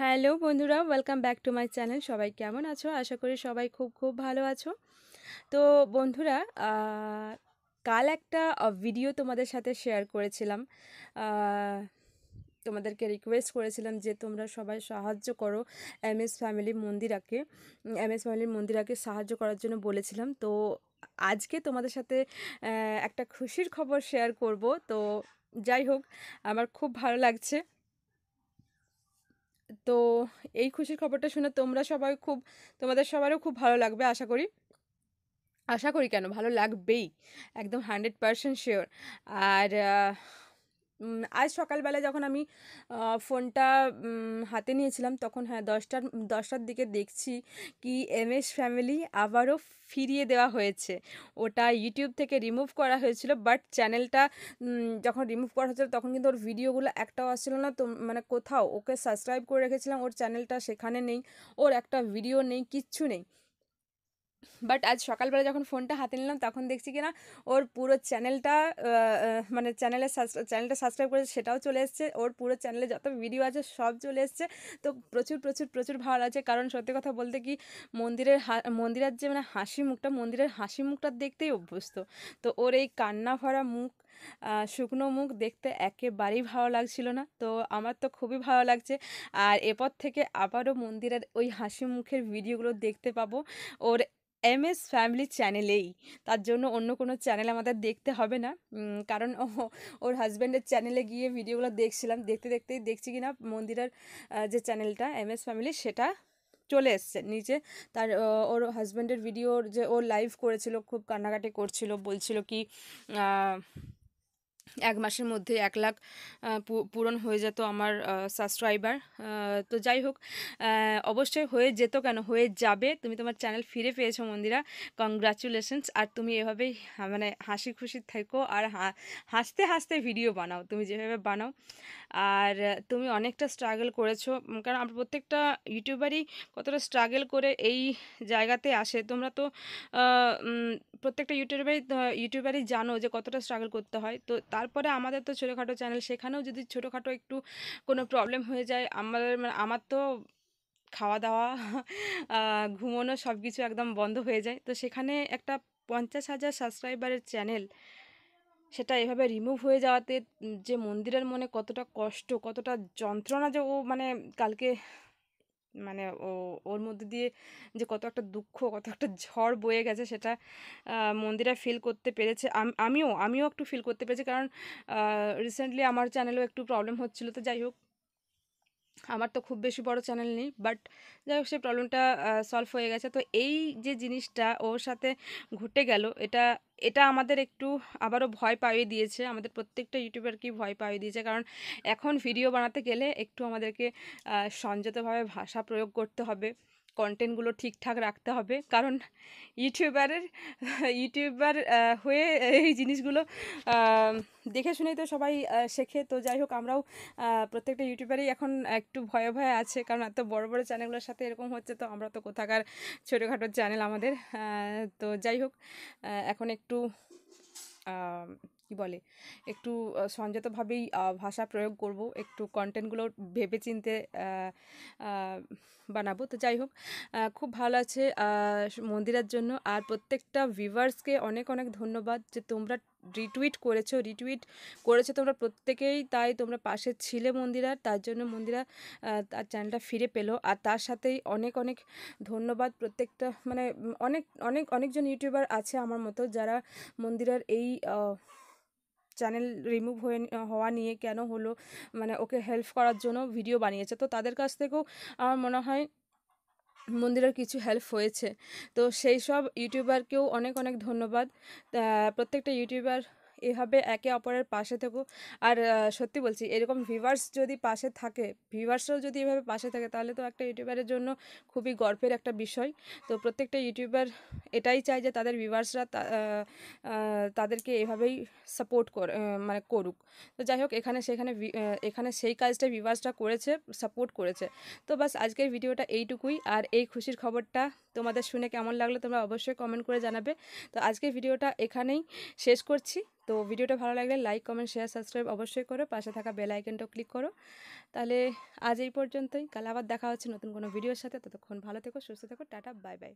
hello বন্ধুরা welcome back to my channel সবাই কেমন আছো আশা করি সবাই খুব খুব ভালো আছো তো বন্ধুরা কাল একটা ভিডিও তোমাদের সাথে শেয়ার করেছিলাম তোমাদেরকে রিকোয়েস্ট করেছিলাম যে তোমরা সবাই সাহায্য করো এম এস ফ্যামিলি মন্দিরাকে এম এস ফ্যামিলির মন্দিরাকে সাহায্য করার জন্য বলেছিলাম তো আজকে তোমাদের সাথে একটা খুশির খবর শেয়ার করব তো যাই হোক আমার খুব ভালো লাগছে তো এই খুশির খবরটা শুনে তোমরা সবাই খুব তোমাদের সবারও খুব ভালো লাগবে আশা করি আশা করি কেন ভালো লাগবেই একদম হান্ড্রেড পারসেন্ট শিওর আর আজ সকালবেলা যখন আমি ফোনটা হাতে নিয়েছিলাম তখন হ্যাঁ দশটার দশটার দিকে দেখছি কি এম এস ফ্যামিলি আবারও ফিরিয়ে দেওয়া হয়েছে ওটা ইউটিউব থেকে রিমুভ করা হয়েছিল বাট চ্যানেলটা যখন রিমুভ করা হয়েছিল তখন কিন্তু ওর ভিডিওগুলো একটাও আসছিল না তো মানে কোথাও ওকে সাবস্ক্রাইব করে রেখেছিলাম ওর চ্যানেলটা সেখানে নেই ওর একটা ভিডিও নেই কিচ্ছু নেই বাট আজ সকালবেলা যখন ফোনটা হাতে নিলাম তখন দেখছি কি না ওর পুরো চ্যানেলটা মানে চ্যানেলে চ্যানেলটা সাবস্ক্রাইব করেছে সেটাও চলে এসছে ওর পুরো চ্যানেলে যত ভিডিও আছে সব চলে এসছে তো প্রচুর প্রচুর প্রচুর ভালো লাগছে কারণ সত্যি কথা বলতে কি মন্দিরের মন্দিরের যে মানে হাসি মুখটা মন্দিরের হাসি মুখটা দেখতেই অভ্যস্ত তো ওর এই কান্না ভরা মুখ শুকনো মুখ দেখতে একেবারেই ভালো লাগছিল না তো আমার তো খুবই ভালো লাগছে আর এরপর থেকে আবারও মন্দিরের ওই হাসি মুখের ভিডিওগুলো দেখতে পাবো ওর এম এস ফ্যামিলি চ্যানেলেই তার জন্য অন্য কোনো চ্যানেল আমাদের দেখতে হবে না কারণ ও ওর হাজব্যান্ডের চ্যানেলে গিয়ে ভিডিওগুলো দেখছিলাম দেখতে দেখতেই দেখছি কিনা মন্দিরের যে চ্যানেলটা এম এস ফ্যামিলি সেটা চলে এসছে নিচে তার ওর হাজব্যান্ডের ভিডিওর যে ও লাইভ করেছিল খুব কান্নাকাটি করছিল বলছিল কি এক মাসের মধ্যে এক লাখ পূরণ হয়ে যেত আমার সাবস্ক্রাইবার তো যাই হোক অবশ্যই হয়ে যেত কেন হয়ে যাবে তুমি তোমার চ্যানেল ফিরে পেয়েছো মন্দিরা কংগ্রাচুলেশনস আর তুমি এভাবেই মানে হাসি খুশি থেকো আর হাসতে হাসতে ভিডিও বানাও তুমি যেভাবে বানাও আর তুমি অনেকটা স্ট্রাগল করেছো কারণ আমরা প্রত্যেকটা ইউটিউবারই কতটা স্ট্রাগল করে এই জায়গাতে আসে তোমরা তো প্রত্যেকটা ইউটিউবারই ইউটিউবারই জানো যে কতটা স্ট্রাগল করতে হয় তো তার তারপরে আমাদের তো ছোটোখাটো চ্যানেল সেখানেও যদি ছোটোখাটো একটু কোনো প্রবলেম হয়ে যায় আমাদের মানে আমার তো খাওয়া দাওয়া ঘুমোনো সব কিছু একদম বন্ধ হয়ে যায় তো সেখানে একটা পঞ্চাশ হাজার সাবস্ক্রাইবারের চ্যানেল সেটা এভাবে রিমুভ হয়ে যাওয়াতে যে মন্দিরের মনে কতটা কষ্ট কতটা যন্ত্রণা যে ও মানে কালকে মানে ও ওর মধ্যে দিয়ে যে কত একটা দুঃখ কত একটা ঝড় বয়ে গেছে সেটা মন্দিরা ফিল করতে পেরেছে আমিও আমিও একটু ফিল করতে পেরেছি কারণ রিসেন্টলি আমার চ্যানেলেও একটু প্রবলেম হচ্ছিলো তো যাই হোক আমার তো খুব বেশি বড় চ্যানেল নেই বাট যাই হোক সে প্রবলেমটা সলভ হয়ে গেছে তো এই যে জিনিসটা ওর সাথে ঘটে গেল এটা এটা আমাদের একটু আবারও ভয় পাইয়ে দিয়েছে আমাদের প্রত্যেকটা ইউটিউবারকেই ভয় পাইয়ে দিয়েছে কারণ এখন ভিডিও বানাতে গেলে একটু আমাদেরকে সংযতভাবে ভাষা প্রয়োগ করতে হবে কন্টেন্টগুলো ঠিকঠাক রাখতে হবে কারণ ইউটিউবারের ইউটিউবার হয়ে এই জিনিসগুলো দেখে শুনেই তো সবাই শেখে তো যাই হোক আমরাও প্রত্যেকটা ইউটিউবারই এখন একটু ভয়ে ভয়ে আছে কারণ এত বড় বড় চ্যানেলগুলোর সাথে এরকম হচ্ছে তো আমরা তো কোথাকার ছোটোখাটো চ্যানেল আমাদের তো যাই হোক এখন একটু কি বলে একটু সংযতভাবেই ভাষা প্রয়োগ করব একটু কন্টেন্টগুলো ভেবে চিনতে বানাবো তো যাই হোক খুব ভালো আছে মন্দিরার জন্য আর প্রত্যেকটা ভিভার্সকে অনেক অনেক ধন্যবাদ যে তোমরা রিটুইট করেছো রিটুইট করেছো তোমরা প্রত্যেকেই তাই তোমরা পাশে ছিলে মন্দিরার তার জন্য মন্দিরা তার চ্যানেলটা ফিরে পেলো আর তার সাথেই অনেক অনেক ধন্যবাদ প্রত্যেকটা মানে অনেক অনেক অনেকজন ইউটিউবার আছে আমার মতো যারা মন্দিরার এই চ্যানেল রিমুভ হয়ে হওয়া নিয়ে কেন হলো মানে ওকে হেল্প করার জন্য ভিডিও বানিয়েছে তো তাদের কাছ থেকেও আমার মনে হয় মন্দিরের কিছু হেল্প হয়েছে তো সেই সব ইউটিউবারকেও অনেক অনেক ধন্যবাদ প্রত্যেকটা ইউটিউবার এভাবে একে অপরের পাশে থেকো আর সত্যি বলছি এরকম ভিভার্স যদি পাশে থাকে ভিভার্সরাও যদি এভাবে পাশে থাকে তাহলে তো একটা ইউটিউবারের জন্য খুবই গর্বের একটা বিষয় তো প্রত্যেকটা ইউটিউবার এটাই চায় যে তাদের ভিভার্সরা তাদেরকে এভাবেই সাপোর্ট কর মানে করুক তো যাই হোক এখানে সেখানে এখানে সেই কাজটা ভিভার্সরা করেছে সাপোর্ট করেছে তো বাস আজকের ভিডিওটা এইটুকুই আর এই খুশির খবরটা তোমাদের শুনে কেমন লাগলো তোমরা অবশ্যই কমেন্ট করে জানাবে তো আজকে ভিডিওটা এখানেই শেষ করছি তো ভিডিওটা ভালো লাগলে লাইক কমেন্ট শেয়ার সাবস্ক্রাইব অবশ্যই করো পাশে থাকা বেল আইকনটাও ক্লিক করো তাহলে আজ এই পর্যন্তই কাল আবার দেখা হচ্ছে নতুন কোনো ভিডিওর সাথে ততক্ষণ ভালো থেকো সুস্থ থেকো টাটা বাই বাই